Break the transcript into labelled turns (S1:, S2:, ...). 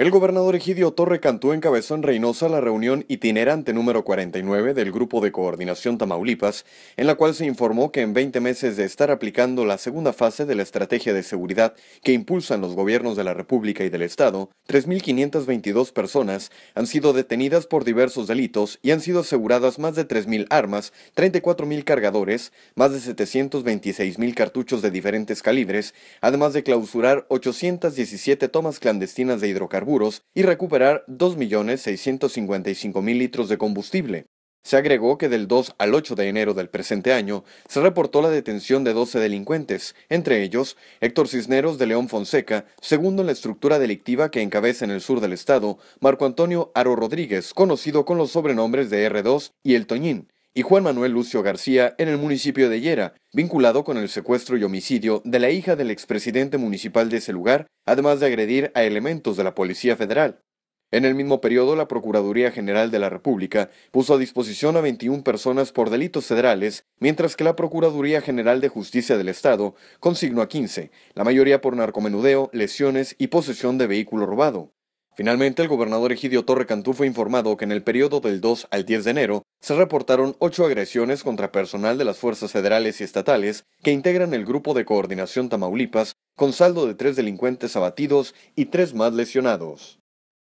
S1: El gobernador Egidio Torre Cantú encabezó en Reynosa la reunión itinerante número 49 del Grupo de Coordinación Tamaulipas, en la cual se informó que en 20 meses de estar aplicando la segunda fase de la estrategia de seguridad que impulsan los gobiernos de la República y del Estado, 3.522 personas han sido detenidas por diversos delitos y han sido aseguradas más de 3.000 armas, 34.000 cargadores, más de 726.000 cartuchos de diferentes calibres, además de clausurar 817 tomas clandestinas de hidrocarburos y recuperar 2.655.000 litros de combustible. Se agregó que del 2 al 8 de enero del presente año se reportó la detención de 12 delincuentes, entre ellos Héctor Cisneros de León Fonseca, segundo en la estructura delictiva que encabeza en el sur del estado, Marco Antonio Aro Rodríguez, conocido con los sobrenombres de R2 y El Toñín, y Juan Manuel Lucio García en el municipio de Yera, vinculado con el secuestro y homicidio de la hija del expresidente municipal de ese lugar, además de agredir a elementos de la Policía Federal. En el mismo periodo, la Procuraduría General de la República puso a disposición a 21 personas por delitos federales, mientras que la Procuraduría General de Justicia del Estado consignó a 15, la mayoría por narcomenudeo, lesiones y posesión de vehículo robado. Finalmente, el gobernador Egidio Torre Cantú fue informado que en el periodo del 2 al 10 de enero se reportaron ocho agresiones contra personal de las fuerzas federales y estatales que integran el Grupo de Coordinación Tamaulipas, con saldo de tres delincuentes abatidos y tres más lesionados.